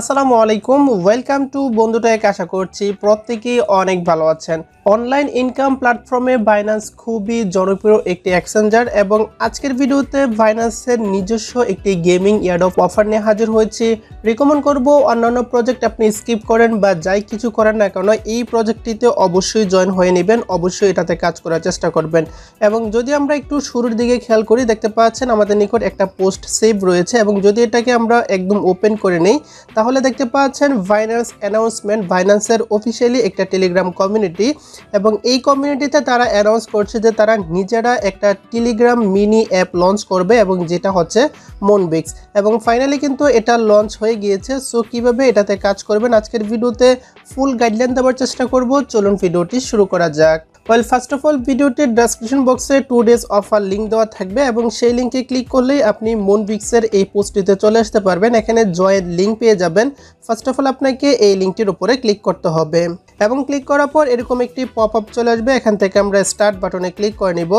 আসসালামু আলাইকুম welcome to এক আশা করছি প্রত্যেকেই অনেক ভালো আছেন অনলাইন ইনকাম প্ল্যাটফর্মে বাইন্যান্স খুবই জনপ্রিয় একটি অ্যাক্সেঞ্জার এবং আজকের ভিডিওতে বাইন্যান্সের নিজস্ব একটি গেমিং ইয়ারডপ অফার নিয়ে হাজির হয়েছে রিকমেন্ড করব অন্যান্য প্রজেক্ট আপনি স্কিপ করেন বা যাই কিছু করেন না কেন এই প্রজেক্টটিতে অবশ্যই জয়েন হয়ে নেবেন অবশ্যই এটাতে কাজ করার চেষ্টা করবেন এবং যদি আমরা একটু শুরুর দিকে খেয়াল করি দেখতে পাচ্ছেন আমাদের নিকট একটা পোস্ট সেভ রয়েছে এবং যদি এটাকে আমরা একদম ওপেন করে নেই তাহলে দেখতে পাচ্ছেন বাইন্যান্স অ্যানাউন্সমেন্ট বাইন্যান্সের অফিসিয়ালি একটা টেলিগ্রাম কমিউনিটি এবং এই কমিউনিটিতে তারা অ্যানাউন্স করছে যে তারা নিজেরা একটা টেলিগ্রাম মিনি অ্যাপ লঞ্চ করবে এবং যেটা হচ্ছে মনবিক্স এবং ফাইনালি কিন্তু এটা লঞ্চ হয়ে গিয়েছে সো কিভাবে এটাতে কাজ করবেন আজকের ভিডিওতে ফুল গাইডলাইন দেওয়ার চেষ্টা করব চলুন ভিডিওটি শুরু করা যাক ওয়েল ফার্স্ট অফ অল ভিডিওটির ডেসক্রিপশন বক্সে টু ডেজ অফার লিঙ্ক দেওয়া থাকবে এবং সেই লিঙ্কে ক্লিক করলেই আপনি বিক্সের এই পোস্টটিতে চলে আসতে পারবেন এখানে জয়ের লিঙ্ক পেয়ে যাবেন ফার্স্ট অফ অল আপনাকে এই লিঙ্কটির উপরে ক্লিক করতে হবে এবং ক্লিক করার পর এরকম একটি পপ আপ চলে আসবে এখান থেকে আমরা স্টার্ট বাটনে ক্লিক করে নিব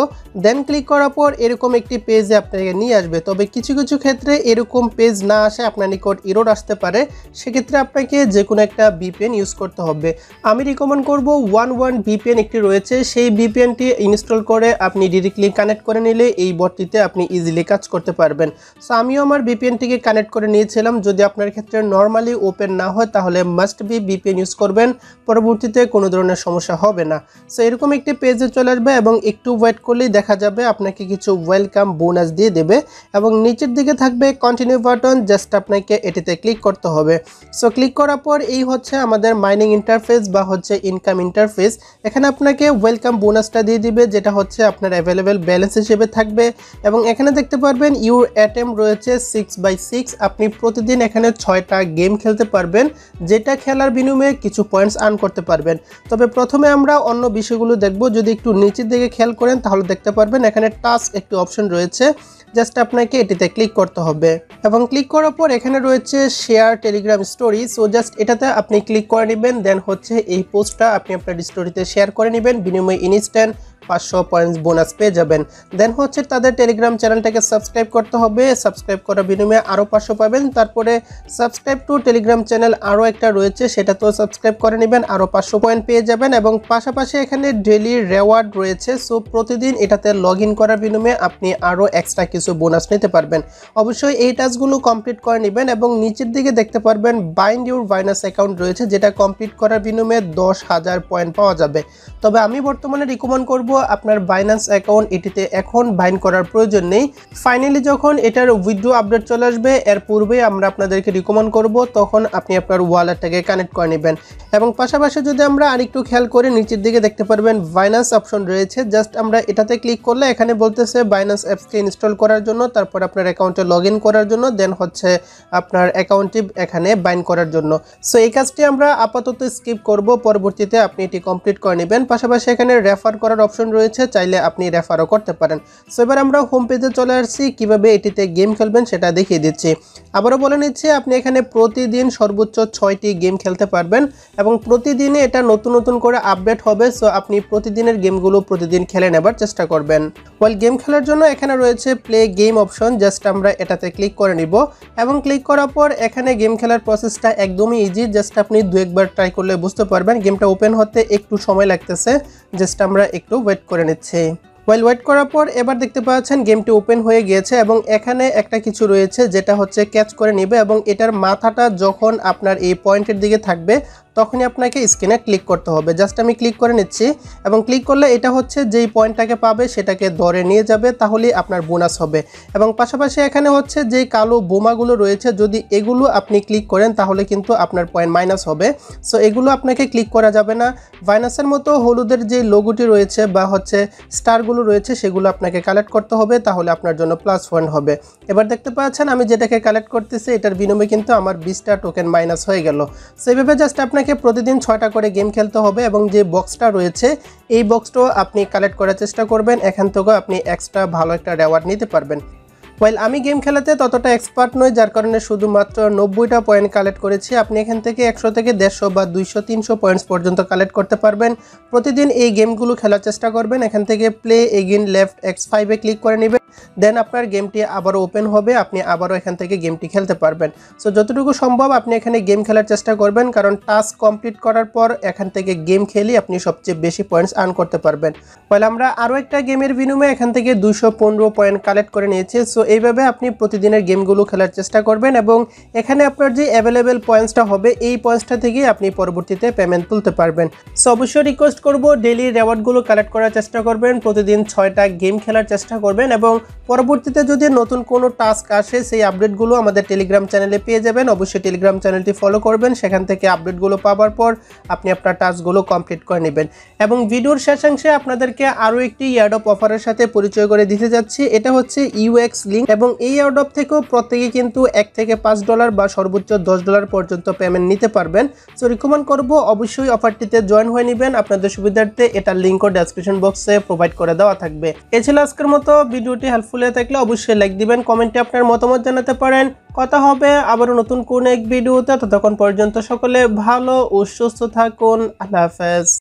দেন ক্লিক করার পর এরকম একটি পেজে আপনাকে নিয়ে আসবে তবে কিছু কিছু ক্ষেত্রে এরকম পেজ না আসে আপনার নিকট ইরোড আসতে পারে সেক্ষেত্রে আপনাকে যে কোনো একটা বিপিএন ইউজ করতে হবে আমি রিকমেন্ড করব ওয়ান ওয়ান বিপিএন একটি রয়েছে আছে সেই ভিপিএনটি ইনস্টল করে আপনি ডিরেক্টলি কানেক্ট করে নিলে এই বটটিতে আপনি ইজিলি কাজ করতে পারবেন সো আমিও আমার ভিপিএনটিকে কানেক্ট করে নিয়েছিলাম যদি আপনার ক্ষেত্রে নর্মালি ওপেন না হয় তাহলে মাস্ট বি ভিপিএন ইউজ করবেন পরবর্তীতে কোনো ধরনের সমস্যা হবে না সো এরকম একটি পেজে চলে আসবে এবং একটু ওয়েট করলেই দেখা যাবে আপনাকে কিছু ওয়েলকাম বোনাস দিয়ে দেবে এবং নিচের দিকে থাকবে কন্টিনিউ বাটন জাস্ট আপনাকে এটিতে ক্লিক করতে হবে সো ক্লিক করার পর এই হচ্ছে আমাদের মাইনিং ইন্টারফেস বা হচ্ছে ইনকাম ইন্টারফেস এখানে আপনাকে ওয়েলকাম বোনাসটা দিয়ে দিবে যেটা হচ্ছে আপনার অ্যাভেলেবেল ব্যালেন্স হিসেবে থাকবে এবং এখানে দেখতে পারবেন ইউর অ্যাটেম রয়েছে সিক্স বাই সিক্স আপনি প্রতিদিন এখানে ছয়টা গেম খেলতে পারবেন যেটা খেলার বিনিময়ে কিছু পয়েন্টস আর্ন করতে পারবেন তবে প্রথমে আমরা অন্য বিষয়গুলো দেখব যদি একটু নিচের দিকে খেয়াল করেন তাহলে দেখতে পারবেন এখানে টাস্ক একটি অপশন রয়েছে জাস্ট আপনাকে এটিতে ক্লিক করতে হবে এবং ক্লিক করার পর এখানে রয়েছে share Telegram story so just এটাতে আপনি ক্লিক করে নেবেন দেন হচ্ছে এই পোস্টটা আপনি আপনার স্টোরিতে শেয়ার করে নেবেন বিনিময়ে ইনস্ট্যান্ট পাঁচশো পয়েন্টস বোনাস পেয়ে যাবেন দেন হচ্ছে তাদের টেলিগ্রাম চ্যানেলটাকে সাবস্ক্রাইব করতে হবে সাবস্ক্রাইব করার বিনিময়ে আরও পাঁচশো পাবেন তারপরে সাবস্ক্রাইব টু টেলিগ্রাম চ্যানেল আরও একটা রয়েছে সেটা তো সাবস্ক্রাইব করে নেবেন আরও পাঁচশো পয়েন্ট পেয়ে যাবেন এবং পাশাপাশি এখানে ডেলি রেওয়ার্ড রয়েছে সো প্রতিদিন এটাতে লগ করার বিনিময়ে আপনি আরও এক্সট্রা কিছু বোনাস নিতে পারবেন অবশ্যই এই টাস্কগুলো কমপ্লিট করে নেবেন এবং নিচের দিকে দেখতে পারবেন বাইন্ড ইউর বাইনাস অ্যাকাউন্ট রয়েছে যেটা কমপ্লিট করার বিনিময়ে দশ হাজার পয়েন্ট পাওয়া যাবে তবে আমি বর্তমানে রিকমেন্ড করব আপনার বাইনান্স অ্যাকাউন্ট এটিতে এখন বাইন্ড করার প্রয়োজন নেই ফাইনালি যখন এটার উইথড্রো আপডেট চলে আসবে এর পূর্বেই আমরা আপনাদেরকে রিকমেন্ড করব তখন আপনি আপনার ওয়ালেটটাকে কানেক্ট করে নেবেন এবং পাশাপাশি যদি আমরা আরেকটু খেয়াল করে নিচের দিকে দেখতে পারবেন বাইনান্স অপশন রয়েছে জাস্ট আমরা এটাতে ক্লিক করলে এখানে বলতেছে বাইনাস অ্যাপসকে ইনস্টল করে করার জন্য তারপর আপনার অ্যাকাউন্টে লগ করার জন্য দেন হচ্ছে আপনার অ্যাকাউন্টটি এখানে বাইন করার জন্য সো এই কাজটি আমরা আপাতত স্কিপ করব পরবর্তীতে আপনি এটি কমপ্লিট করে নেবেন পাশাপাশি এখানে রেফার করার অপশন রয়েছে চাইলে আপনি রেফারও করতে পারেন সো এবার আমরা হোম পেজে চলে আসছি কীভাবে এটিতে গেম খেলবেন সেটা দেখিয়ে দিচ্ছি আবারও বলে নিচ্ছি আপনি এখানে প্রতিদিন সর্বোচ্চ ছয়টি গেম খেলতে পারবেন এবং প্রতিদিনে এটা নতুন নতুন করে আপডেট হবে সো আপনি প্রতিদিনের গেমগুলো প্রতিদিন খেলে নেবার চেষ্টা করবেন ওয়েল গেম খেলার জন্য এখানে রয়েছে প্লে চাইলে গেম অপশন জাস্ট আমরা এটাতে ক্লিক করে নিব এবং ক্লিক করার পর এখানে গেম খেলার প্রসেসটা একদমই ইজি জাস্ট আপনি দু একবার ট্রাই করলে বুঝতে পারবেন গেমটা ওপেন হতে একটু সময় লাগতেছে জাস্ট আমরা একটু ওয়েট করে নিচ্ছি ওয়েল ওয়েট করার পর এবার দেখতে পাচ্ছেন গেমটি ওপেন হয়ে গিয়েছে এবং এখানে একটা কিছু রয়েছে যেটা হচ্ছে ক্যাচ করে নেবে এবং এটার মাথাটা যখন আপনার এই পয়েন্টের দিকে থাকবে তখনই আপনাকে স্ক্রিনে ক্লিক করতে হবে জাস্ট আমি ক্লিক করে নিচ্ছি এবং ক্লিক করলে এটা হচ্ছে যেই পয়েন্টটাকে পাবে সেটাকে দরে নিয়ে যাবে তাহলে আপনার বোনাস হবে এবং পাশাপাশি এখানে হচ্ছে যে কালো বোমাগুলো রয়েছে যদি এগুলো আপনি ক্লিক করেন তাহলে কিন্তু আপনার পয়েন্ট মাইনাস হবে সো এগুলো আপনাকে ক্লিক করা যাবে না ভাইনাসের মতো হলুদের যে লোগোটি রয়েছে বা হচ্ছে স্টারগুলো রয়েছে সেগুলো আপনাকে কালেক্ট করতে হবে তাহলে আপনার জন্য প্লাস পয়েন্ট হবে এবার দেখতে পাচ্ছেন আমি যেটাকে কালেক্ট করতেছি এটার বিনিময়ে কিন্তু আমার বিশটা টোকেন মাইনাস হয়ে গেল সো জাস্ট আপনাকে আপনাকে প্রতিদিন ছয়টা করে গেম খেলতে হবে এবং যে বক্সটা রয়েছে এই বক্সটাও আপনি কালেক্ট করার চেষ্টা করবেন এখান থেকেও আপনি এক্সট্রা ভালো একটা রেওয়ার্ড নিতে পারবেন ওয়েল আমি গেম খেলাতে ততটা এক্সপার্ট নই যার কারণে শুধুমাত্র নব্বইটা পয়েন্ট কালেক্ট করেছি আপনি এখান থেকে একশো থেকে দেড়শো বা দুইশো তিনশো পয়েন্টস পর্যন্ত কালেক্ট করতে পারবেন প্রতিদিন এই গেমগুলো খেলার চেষ্টা করবেন এখান থেকে প্লে এগিন লেফট এক্স ফাইভে ক্লিক করে নেবেন দেন আপনার গেমটি আবারও ওপেন হবে আপনি আবারও এখান থেকে গেমটি খেলতে পারবেন সো যতটুকু সম্ভব আপনি এখানে গেম খেলার চেষ্টা করবেন কারণ টাস্ক কমপ্লিট করার পর এখান থেকে গেম খেলি আপনি সবচেয়ে বেশি পয়েন্টস আর্ন করতে পারবেন ফলে আমরা আরও একটা গেমের বিনিময়ে এখান থেকে দুশো পয়েন্ট কালেক্ট করে নিয়েছি সো এইভাবে আপনি প্রতিদিনের গেমগুলো খেলার চেষ্টা করবেন এবং এখানে আপনার যে অ্যাভেলেবেল পয়েন্টসটা হবে এই পয়েন্টসটা থেকেই আপনি পরবর্তীতে পেমেন্ট তুলতে পারবেন সো অবশ্যই রিকোয়েস্ট করবো ডেলি রেওয়ার্ডগুলো কালেক্ট করার চেষ্টা করবেন প্রতিদিন ছয়টা গেম খেলার চেষ্টা করবেন এবং পরবর্তীতে যদি নতুন কোনো টাস্ক আসে সেই আপডেটগুলো আমাদের টেলিগ্রাম চ্যানেলে পেয়ে যাবেন অবশ্যই টেলিগ্রাম চ্যানেলটি ফলো করবেন সেখান থেকে আপডেটগুলো পাওয়ার পর আপনি আপনার টাস্কগুলো কমপ্লিট করে নেবেন এবং ভিডিওর শেষাংশে আপনাদেরকে আরও একটি ইয়ারডপ অফারের সাথে পরিচয় করে দিতে যাচ্ছি এটা হচ্ছে ইউএক্স লিঙ্ক এবং এই ইয়ারডপ থেকেও প্রত্যেকে কিন্তু এক থেকে পাঁচ ডলার বা সর্বোচ্চ দশ ডলার পর্যন্ত পেমেন্ট নিতে পারবেন সো রিকমেন্ড করব অবশ্যই অফারটিতে জয়েন হয়ে নেবেন আপনাদের সুবিধার্থে এটার লিঙ্কও ডেসক্রিপশন বক্সে প্রোভাইড করে দেওয়া থাকবে এছাড়া আজকের মতো ভিডিওটি হেল্পফুল হয়ে থাকলে অবশ্যই লাইক দিবেন কমেন্টে আপনার মতামত জানাতে পারেন কথা হবে আবারও নতুন কোন এক ভিডিওতে ততক্ষণ পর্যন্ত সকলে ভালো ও সুস্থ থাকুন আল্লাহ হাফেজ